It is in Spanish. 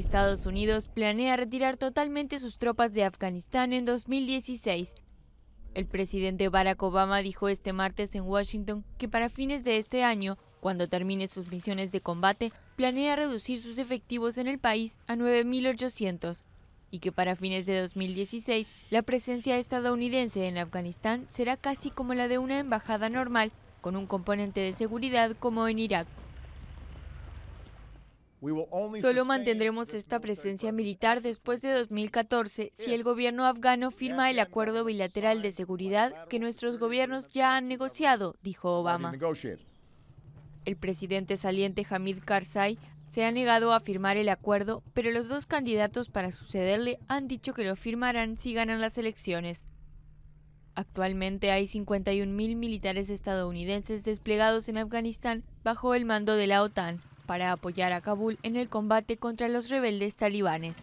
Estados Unidos planea retirar totalmente sus tropas de Afganistán en 2016. El presidente Barack Obama dijo este martes en Washington que para fines de este año, cuando termine sus misiones de combate, planea reducir sus efectivos en el país a 9.800 y que para fines de 2016 la presencia estadounidense en Afganistán será casi como la de una embajada normal, con un componente de seguridad como en Irak. Solo mantendremos esta presencia militar después de 2014 si el gobierno afgano firma el acuerdo bilateral de seguridad que nuestros gobiernos ya han negociado, dijo Obama. El presidente saliente Hamid Karzai se ha negado a firmar el acuerdo, pero los dos candidatos para sucederle han dicho que lo firmarán si ganan las elecciones. Actualmente hay 51.000 militares estadounidenses desplegados en Afganistán bajo el mando de la OTAN, para apoyar a Kabul en el combate contra los rebeldes talibanes.